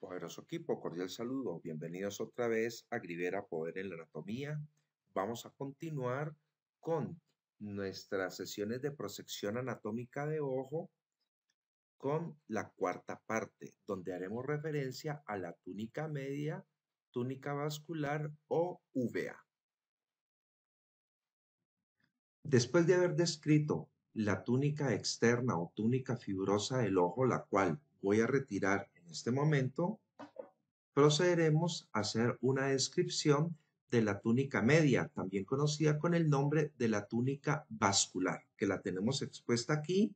Poderoso equipo, cordial saludo. Bienvenidos otra vez a Grivera Poder en la Anatomía. Vamos a continuar con nuestras sesiones de prosección anatómica de ojo con la cuarta parte, donde haremos referencia a la túnica media, túnica vascular o VA. Después de haber descrito la túnica externa o túnica fibrosa del ojo, la cual voy a retirar este momento procederemos a hacer una descripción de la túnica media, también conocida con el nombre de la túnica vascular, que la tenemos expuesta aquí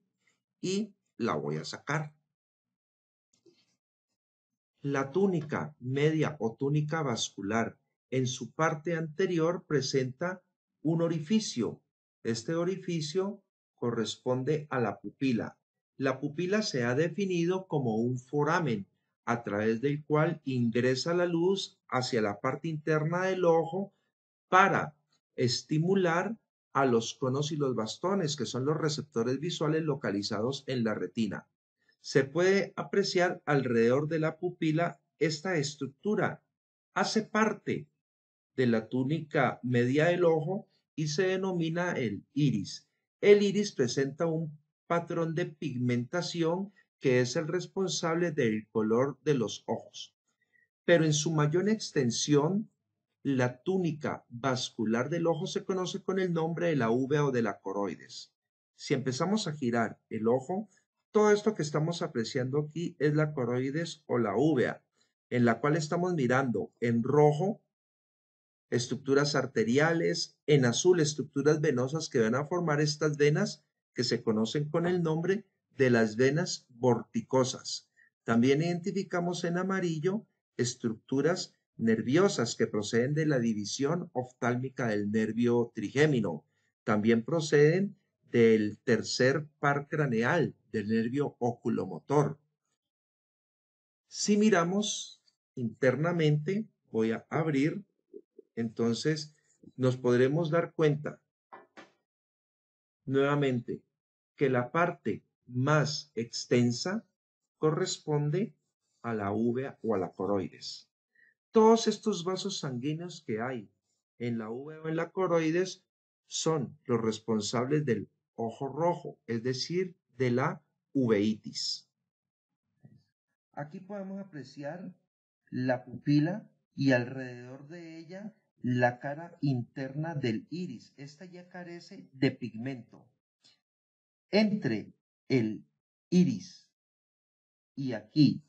y la voy a sacar. La túnica media o túnica vascular en su parte anterior presenta un orificio. Este orificio corresponde a la pupila. La pupila se ha definido como un foramen a través del cual ingresa la luz hacia la parte interna del ojo para estimular a los conos y los bastones, que son los receptores visuales localizados en la retina. Se puede apreciar alrededor de la pupila esta estructura. Hace parte de la túnica media del ojo y se denomina el iris. El iris presenta un patrón de pigmentación que es el responsable del color de los ojos, pero en su mayor extensión, la túnica vascular del ojo se conoce con el nombre de la uvea o de la coroides. Si empezamos a girar el ojo, todo esto que estamos apreciando aquí es la coroides o la uvea, en la cual estamos mirando en rojo estructuras arteriales, en azul estructuras venosas que van a formar estas venas que se conocen con el nombre de las venas vorticosas. También identificamos en amarillo estructuras nerviosas que proceden de la división oftálmica del nervio trigémino. También proceden del tercer par craneal del nervio oculomotor. Si miramos internamente, voy a abrir, entonces nos podremos dar cuenta nuevamente que la parte más extensa corresponde a la uvea o a la coroides. Todos estos vasos sanguíneos que hay en la uvea o en la coroides son los responsables del ojo rojo, es decir, de la uveitis. Aquí podemos apreciar la pupila y alrededor de ella la cara interna del iris. Esta ya carece de pigmento. Entre el iris y aquí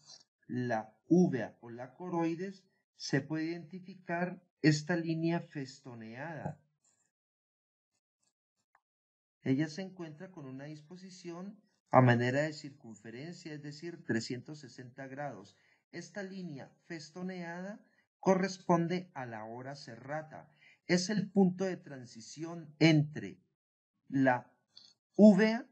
la uvea o la coroides, se puede identificar esta línea festoneada. Ella se encuentra con una disposición a manera de circunferencia, es decir, 360 grados. Esta línea festoneada corresponde a la hora cerrata Es el punto de transición entre la uvea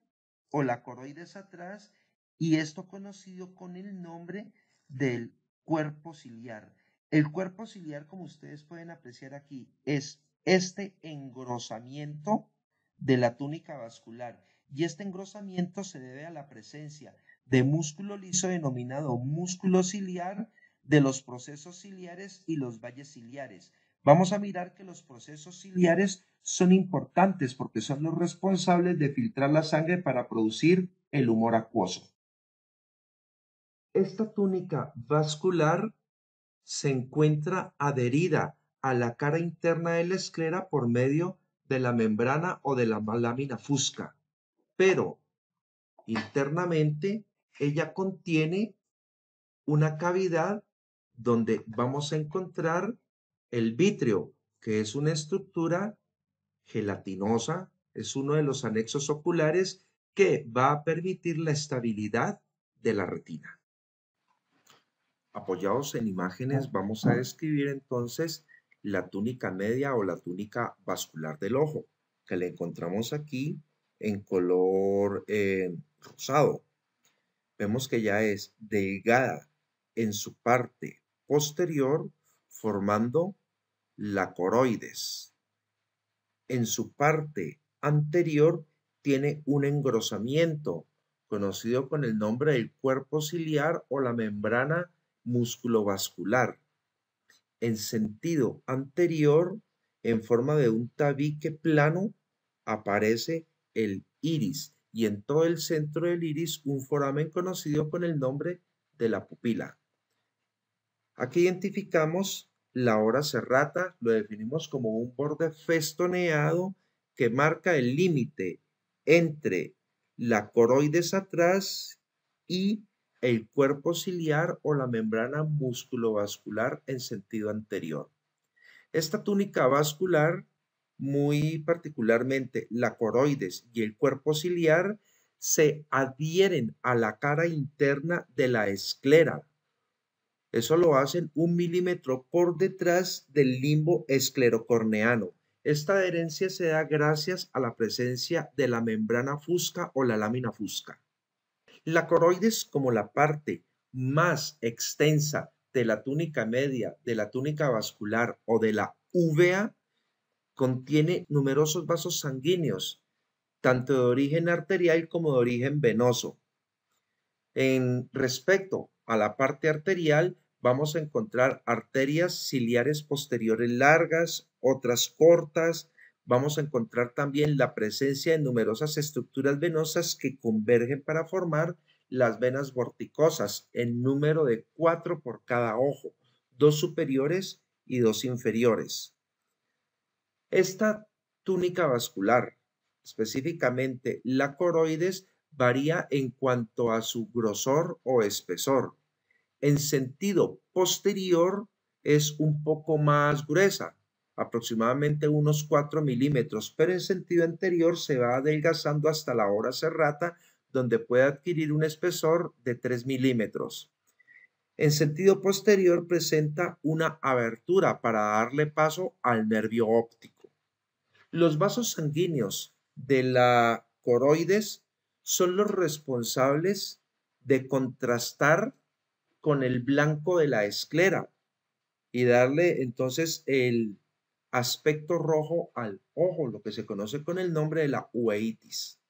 o la coroides atrás y esto conocido con el nombre del cuerpo ciliar. El cuerpo ciliar, como ustedes pueden apreciar aquí, es este engrosamiento de la túnica vascular y este engrosamiento se debe a la presencia de músculo liso denominado músculo ciliar, de los procesos ciliares y los valles ciliares. Vamos a mirar que los procesos ciliares son importantes porque son los responsables de filtrar la sangre para producir el humor acuoso. Esta túnica vascular se encuentra adherida a la cara interna de la esclera por medio de la membrana o de la lámina fusca, pero internamente ella contiene una cavidad donde vamos a encontrar el vitrio, que es una estructura gelatinosa, es uno de los anexos oculares que va a permitir la estabilidad de la retina. Apoyados en imágenes, vamos a describir entonces la túnica media o la túnica vascular del ojo, que la encontramos aquí en color eh, rosado. Vemos que ya es delgada en su parte posterior, formando la coroides. En su parte anterior tiene un engrosamiento, conocido con el nombre del cuerpo ciliar o la membrana musculovascular. En sentido anterior, en forma de un tabique plano, aparece el iris y en todo el centro del iris un foramen conocido con el nombre de la pupila. Aquí identificamos la hora serrata lo definimos como un borde festoneado que marca el límite entre la coroides atrás y el cuerpo ciliar o la membrana musculovascular en sentido anterior. Esta túnica vascular, muy particularmente la coroides y el cuerpo ciliar, se adhieren a la cara interna de la esclera, eso lo hacen un milímetro por detrás del limbo esclerocorneano. Esta adherencia se da gracias a la presencia de la membrana fusca o la lámina fusca. La coroides como la parte más extensa de la túnica media, de la túnica vascular o de la uvea, contiene numerosos vasos sanguíneos, tanto de origen arterial como de origen venoso. En respecto a la parte arterial, vamos a encontrar arterias ciliares posteriores largas, otras cortas, vamos a encontrar también la presencia de numerosas estructuras venosas que convergen para formar las venas vorticosas en número de cuatro por cada ojo, dos superiores y dos inferiores. Esta túnica vascular, específicamente la coroides, varía en cuanto a su grosor o espesor en sentido posterior es un poco más gruesa, aproximadamente unos 4 milímetros, pero en sentido anterior se va adelgazando hasta la hora cerrata, donde puede adquirir un espesor de 3 milímetros. En sentido posterior presenta una abertura para darle paso al nervio óptico. Los vasos sanguíneos de la coroides son los responsables de contrastar con el blanco de la esclera y darle entonces el aspecto rojo al ojo, lo que se conoce con el nombre de la uveitis.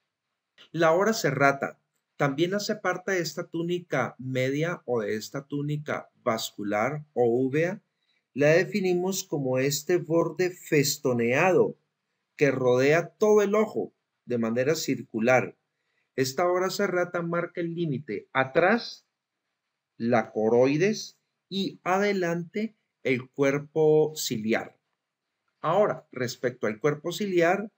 La hora serrata también hace parte de esta túnica media o de esta túnica vascular o uvea. La definimos como este borde festoneado que rodea todo el ojo de manera circular. Esta hora serrata marca el límite atrás la coroides y adelante el cuerpo ciliar. Ahora, respecto al cuerpo ciliar,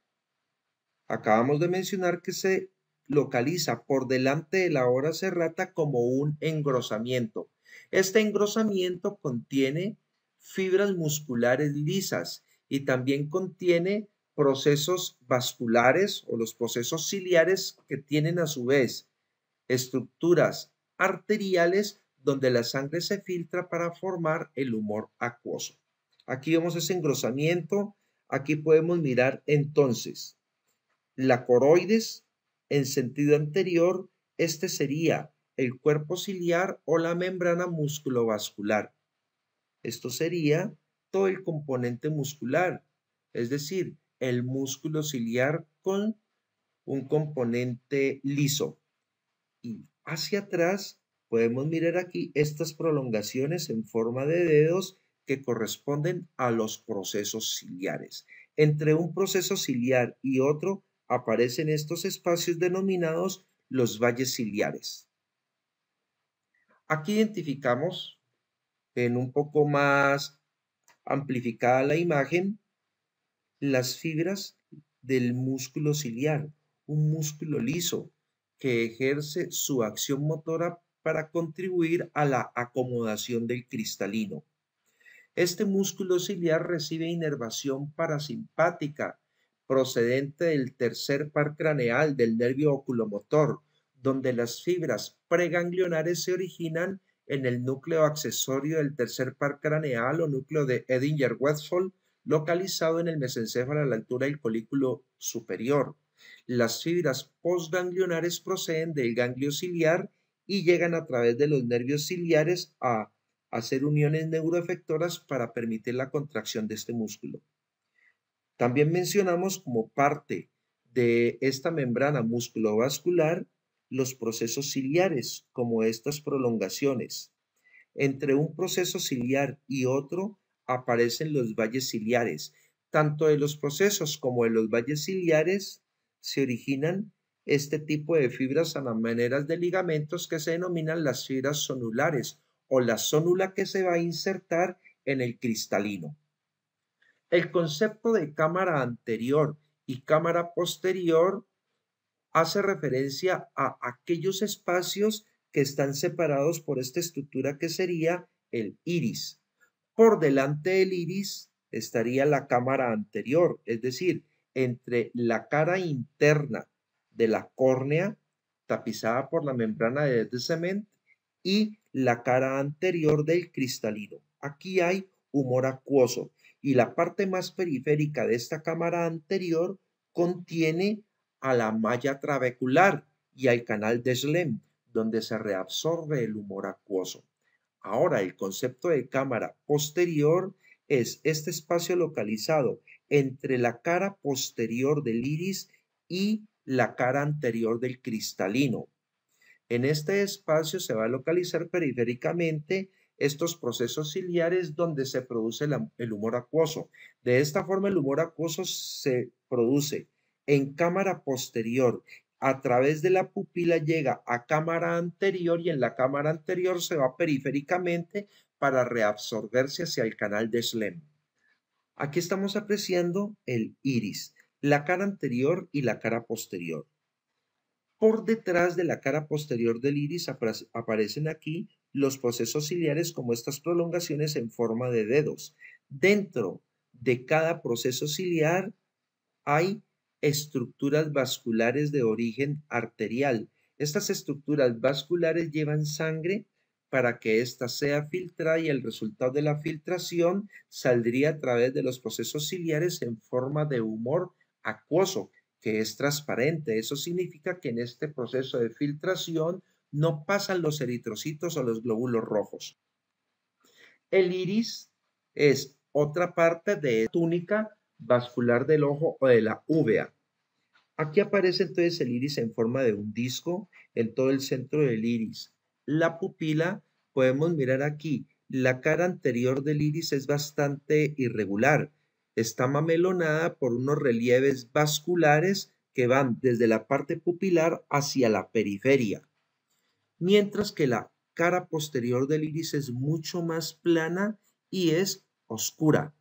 acabamos de mencionar que se localiza por delante de la hora serrata como un engrosamiento. Este engrosamiento contiene fibras musculares lisas y también contiene procesos vasculares o los procesos ciliares que tienen a su vez estructuras arteriales donde la sangre se filtra para formar el humor acuoso. Aquí vemos ese engrosamiento. Aquí podemos mirar entonces la coroides en sentido anterior. Este sería el cuerpo ciliar o la membrana musculovascular. Esto sería todo el componente muscular, es decir, el músculo ciliar con un componente liso. Y hacia atrás podemos mirar aquí estas prolongaciones en forma de dedos que corresponden a los procesos ciliares. Entre un proceso ciliar y otro aparecen estos espacios denominados los valles ciliares. Aquí identificamos en un poco más amplificada la imagen las fibras del músculo ciliar, un músculo liso que ejerce su acción motora para contribuir a la acomodación del cristalino. Este músculo ciliar recibe inervación parasimpática procedente del tercer par craneal del nervio oculomotor, donde las fibras preganglionares se originan en el núcleo accesorio del tercer par craneal o núcleo de Edinger-Westphal, localizado en el mesencéfalo a la altura del colículo superior. Las fibras postganglionares proceden del ganglio ciliar y llegan a través de los nervios ciliares a hacer uniones neuroefectoras para permitir la contracción de este músculo. También mencionamos como parte de esta membrana musculovascular los procesos ciliares, como estas prolongaciones. Entre un proceso ciliar y otro aparecen los valles ciliares. Tanto de los procesos como de los valles ciliares se originan este tipo de fibras a maneras de ligamentos que se denominan las fibras sonulares o la sonula que se va a insertar en el cristalino. El concepto de cámara anterior y cámara posterior hace referencia a aquellos espacios que están separados por esta estructura que sería el iris. Por delante del iris estaría la cámara anterior, es decir, entre la cara interna de la córnea tapizada por la membrana de cement y la cara anterior del cristalino. Aquí hay humor acuoso y la parte más periférica de esta cámara anterior contiene a la malla trabecular y al canal de Schlemm, donde se reabsorbe el humor acuoso. Ahora, el concepto de cámara posterior es este espacio localizado entre la cara posterior del iris y la cara anterior del cristalino. En este espacio se va a localizar periféricamente estos procesos ciliares donde se produce el humor acuoso. De esta forma, el humor acuoso se produce en cámara posterior, a través de la pupila llega a cámara anterior y en la cámara anterior se va periféricamente para reabsorberse hacia el canal de Schlemm. Aquí estamos apreciando el iris la cara anterior y la cara posterior. Por detrás de la cara posterior del iris aparecen aquí los procesos ciliares como estas prolongaciones en forma de dedos. Dentro de cada proceso ciliar hay estructuras vasculares de origen arterial. Estas estructuras vasculares llevan sangre para que ésta sea filtrada y el resultado de la filtración saldría a través de los procesos ciliares en forma de humor acuoso, que es transparente. Eso significa que en este proceso de filtración no pasan los eritrocitos o los glóbulos rojos. El iris es otra parte de túnica vascular del ojo o de la uvea. Aquí aparece entonces el iris en forma de un disco en todo el centro del iris. La pupila, podemos mirar aquí, la cara anterior del iris es bastante irregular está mamelonada por unos relieves vasculares que van desde la parte pupilar hacia la periferia, mientras que la cara posterior del iris es mucho más plana y es oscura.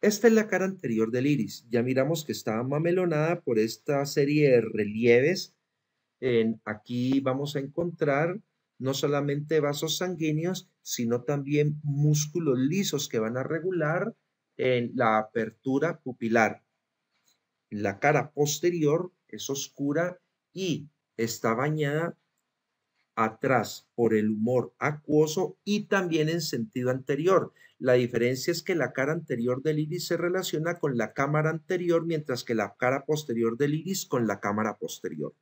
Esta es la cara anterior del iris. Ya miramos que está mamelonada por esta serie de relieves. aquí vamos a encontrar no solamente vasos sanguíneos, sino también músculos lisos que van a regular en la apertura pupilar. La cara posterior es oscura y está bañada atrás por el humor acuoso y también en sentido anterior. La diferencia es que la cara anterior del iris se relaciona con la cámara anterior, mientras que la cara posterior del iris con la cámara posterior.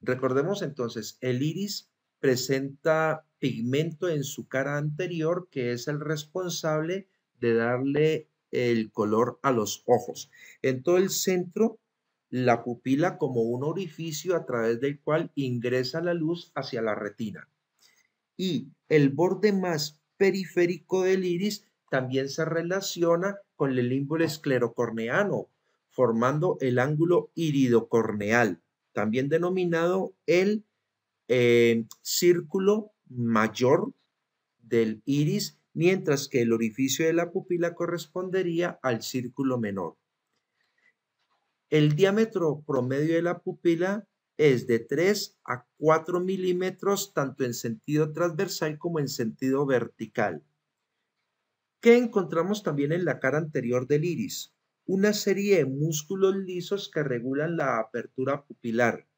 Recordemos entonces, el iris presenta pigmento en su cara anterior que es el responsable de darle el color a los ojos. En todo el centro, la pupila como un orificio a través del cual ingresa la luz hacia la retina. Y el borde más periférico del iris también se relaciona con el límbulo esclerocorneano, formando el ángulo iridocorneal, también denominado el eh, círculo mayor del iris mientras que el orificio de la pupila correspondería al círculo menor. El diámetro promedio de la pupila es de 3 a 4 milímetros tanto en sentido transversal como en sentido vertical. ¿Qué encontramos también en la cara anterior del iris? Una serie de músculos lisos que regulan la apertura pupilar.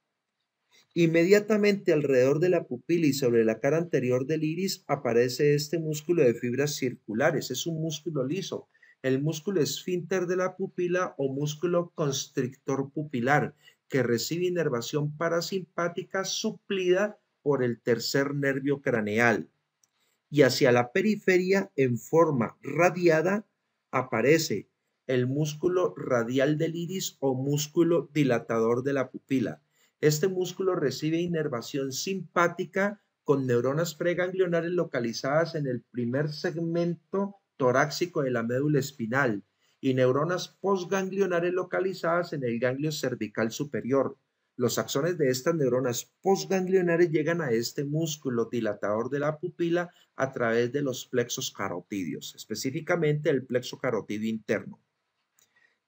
Inmediatamente alrededor de la pupila y sobre la cara anterior del iris aparece este músculo de fibras circulares. Es un músculo liso. El músculo esfínter de la pupila o músculo constrictor pupilar que recibe inervación parasimpática suplida por el tercer nervio craneal. Y hacia la periferia, en forma radiada, aparece el músculo radial del iris o músculo dilatador de la pupila. Este músculo recibe inervación simpática con neuronas preganglionares localizadas en el primer segmento torácico de la médula espinal y neuronas posganglionares localizadas en el ganglio cervical superior. Los axones de estas neuronas posganglionares llegan a este músculo dilatador de la pupila a través de los plexos carotidios, específicamente el plexo carotidio interno.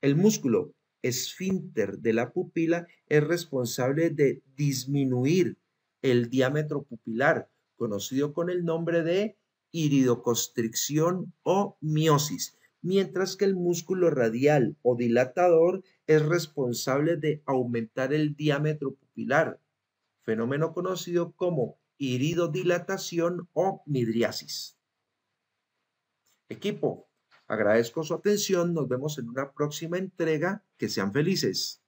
El músculo esfínter de la pupila es responsable de disminuir el diámetro pupilar, conocido con el nombre de iridoconstricción o miosis, mientras que el músculo radial o dilatador es responsable de aumentar el diámetro pupilar, fenómeno conocido como iridodilatación o midriasis. Equipo, Agradezco su atención, nos vemos en una próxima entrega, que sean felices.